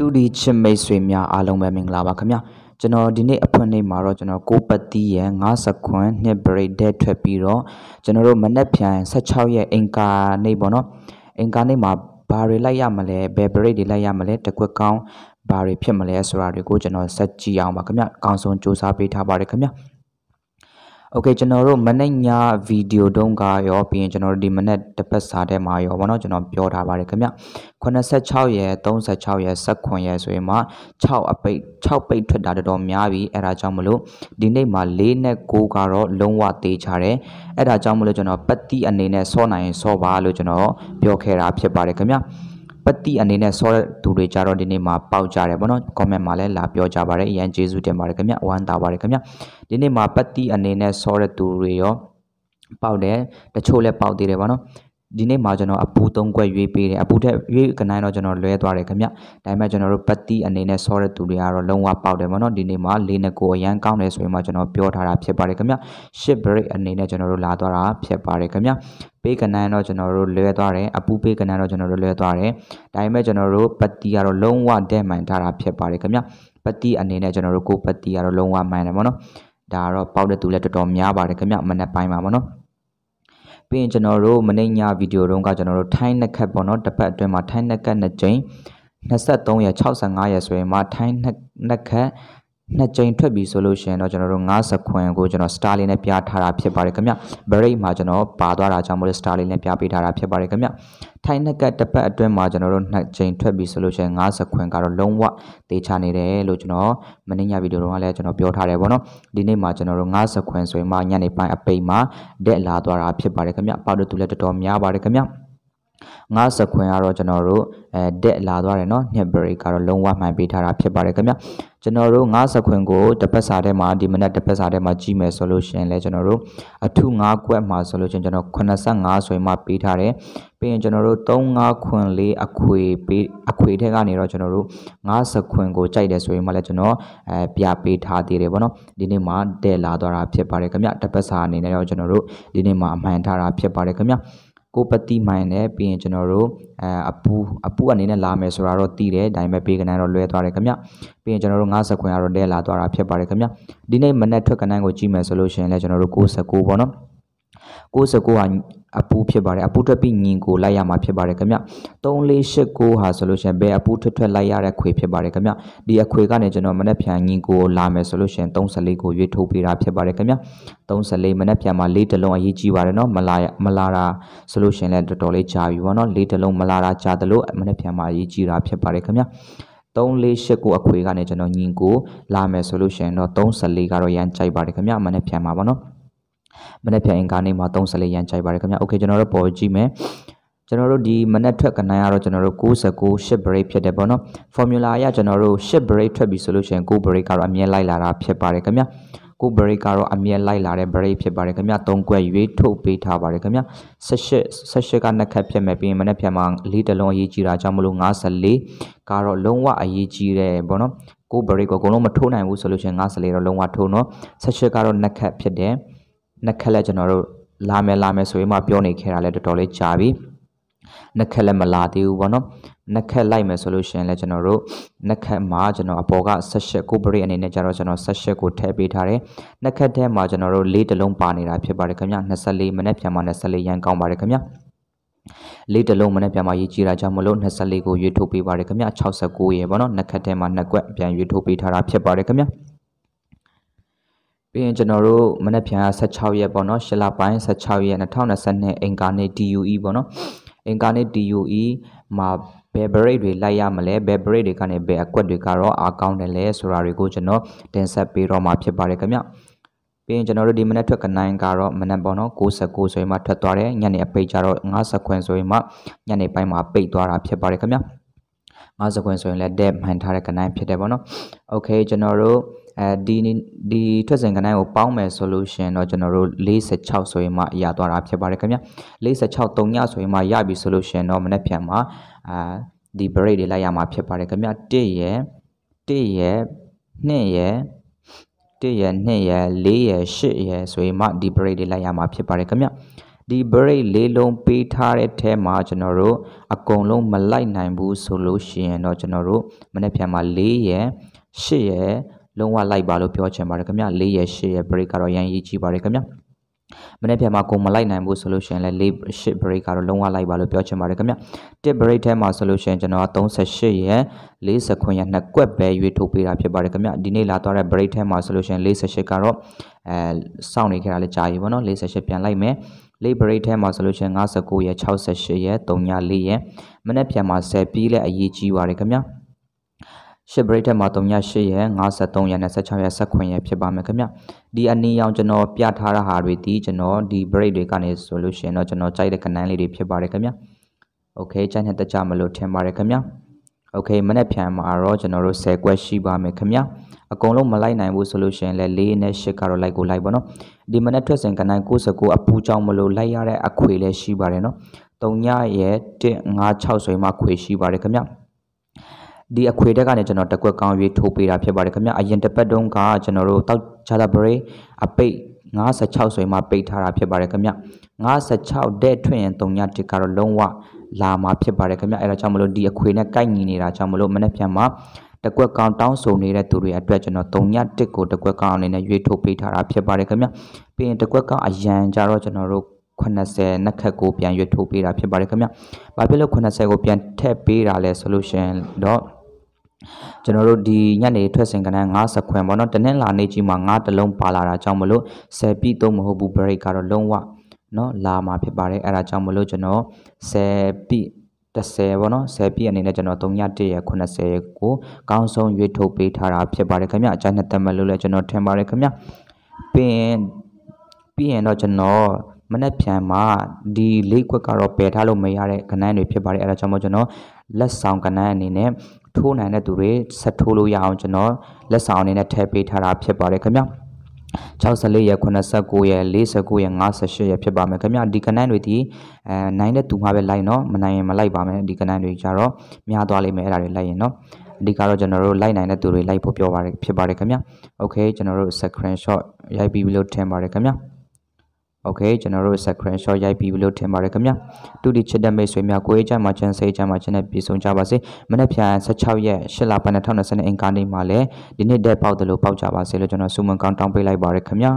2D ချစ်မိတ်ဆွေများအားလုံးပဲမင်္ဂလာပါခင်ဗျာကျွန်တော်ဒီနေ့အဖွင့်နေ့မှာတော့ကျွန်တော်ကိုပတ်တီးရဲ့50ခွန်းနှစ် break တဲ့ထွက်ပြီးတော့ကျွန်တော်တို့မနက်ဖြန်16ရက်အင်ကာနေ့ပေါ့နော်အင်ကာနေ့မှာဘာတွေလိုက်ရမလဲဘယ် break တွေလိုက်ရမလဲတကွက်ကောင်းဘာတွေဖြစ်မလဲဆိုတာတွေကိုကျွန်တော်ဆက်ကြည့်အောင်ပါခင်ဗျာအကောင်ဆုံးစူးစမ်းပေးထားပါတယ်ခင်ဗျာโอเคကျွန်တော်တို့မနေ့ညဗီဒီယိုတုန်းကရောပြီးရင်ကျွန်တော်တို့ဒီမနေ့တစ်ပတ်စာထဲမှာရောဘောနော်ကျွန်တော်ပြောထားပါတယ်ခင်ဗျ86ရယ်36ရယ်79ရယ်ဆိုရင်မှ6အပိတ်6ပိတ်ထွက်တာတော်တော်များပြီအဲဒါကြောင့်မလို့ဒီနေ့မှာ4နဲ့6ကတော့လုံးဝသေးချတယ်အဲဒါကြောင့်မလို့ကျွန်တော်ပတ်တိအနေနဲ့စောနိုင်ရင်စောပါလို့ကျွန်တော်ပြောခဲ့တာဖြစ်ပါတယ်ခင်ဗျပတိအနေနဲ့ဆောတဲ့သူတွေကြတော့ဒီနေ့မှာပေါက်ကြတယ်ဗောနော် comment မှာလည်းလာပြောကြပါတယ်အရန်ကျေးဇူးတင်ပါတယ်ခင်ဗျဝမ်းသာပါတယ်ခင်ဗျဒီနေ့မှာပတိအနေနဲ့ဆောတဲ့သူတွေရောပေါက်တယ်တချို့လည်းပေါက်သေးတယ်ဗောနော်ဒီနေ့မှာကျွန်တော်အပူ၃ခွက်ရွေးပေးတယ်အပူထက်ရွေးကနိုင်တော့ကျွန်တော်လွဲသွားတယ်ခင်ဗျဒါပေမဲ့ကျွန်တော်တို့ပတ်တိအနေနဲ့ဆော့တဲ့သူတွေကတော့လုံးဝပေါက်တယ်ပေါ့နော်ဒီနေ့မှာ၄နှစ်ကိုအရန်ကောင်းတယ်ဆိုရင်မှကျွန်တော်ပြောထားတာဖြစ်ပါတယ်ခင်ဗျရှစ် break အနေနဲ့ကျွန်တော်တို့လာသွားတာဖြစ်ပါတယ်ခင်ဗျပေးကနန်းတော့ကျွန်တော်တို့လွဲသွားတယ်အပူပေးကနန်းတော့ကျွန်တော်တို့လွဲသွားတယ်ဒါပေမဲ့ကျွန်တော်တို့ပတ်တိကတော့လုံးဝဒဲ့မှန်ထားတာဖြစ်ပါတယ်ခင်ဗျပတ်တိအနေနဲ့ကျွန်တော်တို့ကိုပတ်တိကတော့လုံးဝမှန်တယ်ပေါ့နော်ဒါကတော့ပေါက်တဲ့သူလည်းတော်တော်များပါတယ်ခင်ဗျမနေ့ပိုင်းမှာပေါ့နော်ပြီးရင်ကျွန်တော်တို့မနေ့ညဗီဒီယိုတုန်းကကျွန်တော်တို့ထိုင်းနှက်ခတ်ပေါ့နော်တစ်ပတ်အတွင်းမှာထိုင်းနှက်ခတ်နှစ်ကြိမ်23ရက်65ရက်ဆိုရင်မှထိုင်းနှက်ခတ်နှစ်ကြိမ်ထွက်ပြီဆိုလို့ရှိရင်တော့ကျွန်တော်တို့50ခွင်ကိုကျွန်တော် star လေးနဲ့ပြထားတာဖြစ်ပါတယ်ခင်ဗျ break မှာကျွန်တော်ပါသွားတာကြောင့်မို့လို့ star လေးနဲ့ပြပေးထားတာဖြစ်ပါတယ်ခင်ဗျထိုင်းနှက်ကတစ်ပတ်အတွင်းမှာကျွန်တော်တို့နှစ်ချိန်ထွက်ပြီဆိုလို့ရှိရင်50ခွင်ကတော့လုံးဝတေချာနေတယ်လို့ကျွန်တော်မနေ့ညဗီဒီယိုတုန်းကလည်းကျွန်တော်ပြောထားတယ်ပေါ့နော်ဒီနေ့မှာကျွန်တော်တို့50ခွင်ဆိုရင်မှညနေပိုင်းအပိတ်မှာဒက်လာသွားတာဖြစ်ပါတယ်ခင်ဗျဘာလို့သူလည်းတော်တော်များပါတယ်ခင်ဗျငါစခွင်ကတော့ကျွန်တော်တို့အဲတက်လာသွားတယ်နော်ညက်ဘရိတ်ကတော့လုံးဝမှန်ပေးထားတာဖြစ်ပါတယ်ခင်ဗျကျွန်တော်တို့ငါစခွင်ကိုတပတ်စာထဲမှာဒီမနက်တပတ်စာထဲမှာကြည့်မယ်ဆိုလို့ရှိရင်လည်းကျွန်တော်တို့အထု9ကွက်မှာဆိုလို့ရှိရင်ကျွန်တော်85ဆိုရင်မှပေးထားတယ်ပြီးရင်ကျွန်တော်တို့35ခွင်လေးအခွေပေးအခွေထဲကနေတော့ကျွန်တော်တို့90ခွင်ကိုကြိုက်တယ်ဆိုရင်မှလည်းကျွန်တော်အဲပြပေးထားသေးတယ်ဗောနော်ဒီနေ့မှာတက်လာသွားတာဖြစ်ပါတယ်ခင်ဗျတပတ်စာအနေနဲ့တော့ကျွန်တော်တို့ဒီနေ့မှာအမှန်ထားတာဖြစ်ပါတယ်ခင်ဗျကိုပတိမိုင်နဲ့ပြီးရင်ကျွန်တော်တို့အအပူအပူအနေနဲ့လာမယ်ဆိုတာတော့သိတယ်ဒါပေမဲ့ပေးကနန်းတော့လွဲသွားတယ်ခင်ဗျပြီးရင်ကျွန်တော်တို့50ခွင်ကတော့လဲလာသွားတာဖြစ်ပါတယ်ခင်ဗျဒီနေ့မနက်ထွက်ကနန်းကိုကြည့်မယ်ဆိုလို့ရှိရင်လည်းကျွန်တော်တို့69ပေါ့နော်69ဟာအပူဖြစ်ပါတယ်အပူထွက်ပြီးညင်ကိုလိုက်ရမှာဖြစ်ပါတယ်ခင်ဗျ3489ဟာဆိုလို့ရှိရင်ဘယ်အပူထွက်ထွက်လိုက်ရတဲ့ခွေဖြစ်ပါတယ်ခင်ဗျဒီအခွေကနေကျွန်တော်မနေ့ပြန်ညင်ကိုလာမယ်ဆိုလို့ရှိရင်34ကိုရွေးထုတ်ပေးတာဖြစ်ပါတယ်ခင်ဗျ34မနေ့ပြန်မှာ၄တလုံးအရေးကြီးပါတယ်နော်မလာမလာတာဆိုလို့ရှိရင်လည်းတော်တော်လေးကြာပြီပေါ့နော်၄တလုံးမလာတာကြာတယ်လို့မနေ့ပြန်မှာအရေးကြီးတာဖြစ်ပါတယ်ခင်ဗျ348ကိုအခွေကနေကျွန်တော်ညင်ကိုလာမယ်ဆိုလို့ရှိရင်တော့34ကတော့ရန်ကြိုက်ပါတယ်ခင်ဗျအမှန်နဲ့ပြန်ပါပါနော်မနေ့ပြန်အင်္ဂါနေ့မှာ34ရန်ချိုက်ပါတယ်ခင်ဗျာโอเคကျွန်တော်တို့ပေါ်ကြည့်မယ်ကျွန်တော်တို့ဒီမနက်ထွက်ကနိုင်ရတော့ကျွန်တော်တို့69 ship break ဖြစ်တယ်ပေါ့နော် formula အရကျွန်တော်တို့ ship break ထွက်ပြီဆိုလို့ရှိရင်9 break ကတော့အမြဲလိုက်လာတာဖြစ်ပါတယ်ခင်ဗျာ9 break ကတော့အမြဲလိုက်လာတဲ့ break ဖြစ်ပါတယ်ခင်ဗျာ3ခွက်ရွေးထုတ်ပေးထားပါတယ်ခင်ဗျာ18 18ကနှစ်ခက်ဖြစ်မယ်ပြီးရင်မနက်ဖြန်မှာလေးတလုံးအရေးကြီးတာကြောင့်မလို့54ကတော့လုံးဝအရေးကြီးတယ်ပေါ့နော်9 break ကိုအကုန်လုံးမထိုးနိုင်ဘူးဆိုလို့ရှိရင်54တော့လုံးဝထိုးနော်18ကတော့နှစ်ခက်ဖြစ်တယ်နှစ်ခက်လက်ကျွန်တော်တို့လာမယ်လာမယ်ဆိုရင်မှပြောနေခဲ့တာလည်းတော်တော်လေးကြာပြီနှစ်ခက်လက်မလာသေးဘူးပေါ့နော်နှစ်ခက်လိုက်မယ်ဆိုလို့ရှိရင်လည်းကျွန်တော်တို့နှစ်ခက်မှာကျွန်တော်အပေါ်က16ကိုပရိအနေနဲ့ကျတော့ကျွန်တော်16ကိုထည့်ပေးထားတယ်နှစ်ခက်ထဲမှာကျွန်တော်တို့၄တလုံးပါနေတာဖြစ်ပါတယ်ခင်ဗျ24မိနစ်ပြန်မှ24ရန်ကောင်းပါတယ်ခင်ဗျလေးတလုံးမနဲ့ပြန်မရေးကြည့်တာကြောင့်မလို့24ကိုရွေးထုတ်ပေးပါတယ်ခင်ဗျ69ရေပေါ့နော်နှစ်ခက်ထဲမှာနှစ်ကွက်ပြန်ရွေးထုတ်ပေးထားတာဖြစ်ပါတယ်ခင်ဗျပြီးရင်ကျွန်တော်တို့မနေ့ဖြန်16ရက်ပေါ့နော်ရှစ်လပိုင်း16ရက်2022အင်ကာနေ DUE ပေါ့နော်အင်ကာနေ DUE မှာဘယ် break တွေလိုက်ရမလဲဘယ် break တွေကနေဘယ်အကွက်တွေကတော့အားကောင်းတယ်လဲဆိုတာတွေကိုကျွန်တော်တင်ဆက်ပေးတော့မှာဖြစ်ပါတယ်ခင်ဗျပြီးရင်ကျွန်တော်တို့ဒီမနေ့ထွက်ကနိုင်ကတော့မနေ့ပေါ့နော်69ဆိုရင်မှထွက်သွားတယ်ညနေအပိတ်ကြတော့50ခွင်ဆိုရင်မှညနေပိုင်းမှာပိတ်သွားတာဖြစ်ပါတယ်ခင်ဗျ50ခွင်ဆိုရင်လည်း debt မှန်ထားတဲ့ကနိုင်ဖြစ်တယ်ပေါ့နော် okay ကျွန်တော်တို့အဲဒီဒီထွက်စဉ်ကဏ္ဍကိုပေါင်းမယ်ဆိုလို့ရှင်တော့ကျွန်တော်တို့46ဆိုရင်မှရသွားတာဖြစ်ပါတယ်ခင်ဗျာ46တုံညဆိုရင်မှရပြီဆိုလို့ရှင်တော့မနေ့ပြန်မှာအာဒီ break တွေလိုက်ရမှာဖြစ်ပါတယ်ခင်ဗျာ1ရယ်1ရယ်2ရယ်1ရယ်2ရယ်4ရယ်8ရယ်ဆိုရင်မှဒီ break တွေလိုက်ရမှာဖြစ်ပါတယ်ခင်ဗျာဒီ break လေးလုံးပေးထားတဲ့ထဲမှာကျွန်တော်တို့အကုန်လုံးမလိုက်နိုင်ဘူးဆိုလို့ရှိရင်တော့ကျွန်တော်တို့မနေ့ပြန်မှာ4ရယ်8ရယ်လုံးဝလိုက်ပါလို့ပြောချင်ပါတယ်ခင်ဗျ၄ရက်၈ရက် break ကတော့ရန်ရေးကြည့်ပါတယ်ခင်ဗျမနေ့ပြန်မှာကိုမလိုက်နိုင်ဘူးဆိုလို့ရှိရင်လည်း8 shit break ကတော့လုံးဝလိုက်ပါလို့ပြောချင်ပါတယ်ခင်ဗျတစ် break ထဲမှာဆိုလို့ရှိရင်ကျွန်တော်38ရက်40ခွန်ရက်နှစ်ကွက်ပဲရွေးထုတ်ပေးတာဖြစ်ပါတယ်ခင်ဗျဒီနေ့လာသွားတဲ့ break ထဲမှာဆိုလို့ရှိရင်48ကတော့အဲစောင့်နေခဲ့တာလည်းကြာပြီပေါ့နော်48ပြန်လိုက်မယ်လေး break ထဲမှာဆိုလို့ရှိရင်59ရက်68ရက်3ည4ရက်မနေ့ပြန်မှာ10ပြီးလဲအရေးကြီးပါတယ်ခင်ဗျရှစ်ပရိတ်ထက်မှာ38ရက်53ရက်26ရက်29ရက်ဖြစ်ပါမယ်ခင်ဗျဒီအနည်းအောင်ကျွန်တော်ပြထားတာဟာတွေဒီကျွန်တော်ဒီပရိတ်တွေကနေဆိုလို့ရှိရင်တော့ကျွန်တော်ကြိုက်တဲ့ခဏန်းလေးတွေဖြစ်ပါတယ်ခင်ဗျโอเคကြိုက်နေတကြမလို့ထင်ပါတယ်ခင်ဗျโอเคမနေ့ဖြန်မှာတော့ကျွန်တော်တို့10ကွက်ရှိပါမယ်ခင်ဗျအကုန်လုံးမလိုက်နိုင်ဘူးဆိုလို့ရှိရင်လည်း၄နဲ့၈ကတော့လိုက်ကိုလိုက်ပါနော်ဒီမနေ့ထွက်စဉ်ကနိုင်69အပူကြောင့်မလို့လိုက်ရတဲ့အခွေလည်းရှိပါတယ်နော်၃ညရဲ့1 5 6ဆိုရင်မှခွေရှိပါတယ်ခင်ဗျဒီအခွေတက်ကနေကျွန်တော်တကွက်ကောင်းရွေးထိုးပေးတာဖြစ်ပါတယ်ခင်ဗျအရင်တစ်ပတ်တုန်းကကျွန်တော်တို့တောက်ချတာဘရိအပိတ်56ဆိုရင်မှပိတ်ထားတာဖြစ်ပါတယ်ခင်ဗျ56တဲ့ထွင်ရင်3ညတစ်ကတော့လုံးဝလာမှာဖြစ်ပါတယ်ခင်ဗျအဲဒါကြောင့်မလို့ဒီအခွေနဲ့ကိုက်ညီနေတာကြောင့်မလို့မနေ့ပြန်မှာတကွက်ကောင်တောင်းဆိုနေတဲ့သူတွေအတွက်ကျွန်တော်3ည1ကိုတကွက်ကောင်အနေနဲ့ရွေးထုတ်ပေးထားတာဖြစ်ပါတယ်ခင်ဗျပြီးရင်တကွက်ကောင်အရန်ကြတော့ကျွန်တော်တို့80နှစ်ခက်ကိုပြန်ရွေးထုတ်ပေးတာဖြစ်ပါတယ်ခင်ဗျဘာဖြစ်လို့80ကိုပြန်ထည့်ပေးတာလဲဆိုလို့ရှင်တော့ကျွန်တော်တို့ဒီညနေထွက်စဉ်ကဏ္ဍ50ခွန်ပေါ့နော်တနင်္လာနေ့ကြီးမှာ9တလုံးပါလာတာကြောင့်မလို့10ပြည့်တော့မဟုတ်ဘူး break ကတော့လုံးဝနော်လာမှာဖြစ်ပါတယ်အဲ့ဒါကြောင့်မလို့ကျွန်တော်10ပြည့်30ပေါ့နော်10ပြည့်အနေနဲ့ကျွန်တော်3ည1ရက်80ရက်ကို ကောင်းဆုံးရွေးထုတ်ပေးထားတာ ဖြစ်ပါတယ်ခင်ဗျအကျဉ်းနဲ့တက်မလို့လဲကျွန်တော်ထင်ပါတယ်ခင်ဗျပင်ပြီးရင်တော့ကျွန်တော်မနေ့ပြန်မှာဒီလေးခွက်ကတော့ပယ်ထားလို့မရတဲ့ခဏန်းတွေဖြစ်ပါတယ်အဲ့ဒါကြောင့်မို့ကျွန်တော်လက်ဆောင်ကဏ္ဍအနေနဲ့ထိုးနိုင်တဲ့သူတွေဆက်ထိုးလို့ရအောင်ကျွန်တော်လက်ဆောင်အနေနဲ့ထည့်ပေးထားတာဖြစ်ပါတယ်ခင်ဗျာ64ရက်89ရက်49ရက်58ရက်ဖြစ်ပါမယ်ခင်ဗျာဒီကဏ္ဍတွေဒီအဲနိုင်တဲ့သူမှပဲလိုက်နော်မနိုင်ရင်မလိုက်ပါမယ်ဒီကဏ္ဍတွေကြတော့များသွားလိမ့်မယ်အဲ့ဒါတွေလိုက်ရင်နော်အဓိကတော့ကျွန်တော်တို့လိုက်နိုင်တဲ့သူတွေလိုက်ဖို့ပြောပါတယ်ဖြစ်ပါတယ်ခင်ဗျာ okay ကျွန်တော်တို့ screenshot ရိုက်ပြီးလို့ထင်ပါတယ်ခင်ဗျာโอเคကျွန်တော်တို့ screenshot ရိုက်ပြီးလို့ထင်ပါတယ်ခင်ဗျာတူတီချစ်တဲ့မိတ်ဆွေများကိုယ်ကြိုင်မှာချန်စေးကြိုင်မှာချန်နဲ့ပြေဆုံးကြပါစေမနေ့ဖြန်16ရက်8လ2020အင်္ဂါနေ့မှာလည်းဒီနေ့တဲ့ပေါက်တယ်လို့ပေါက်ကြပါစေလို့ကျွန်တော်ဆုမွန်ကောင်းတောင်းပေးလိုက်ပါတယ်ခင်ဗျာ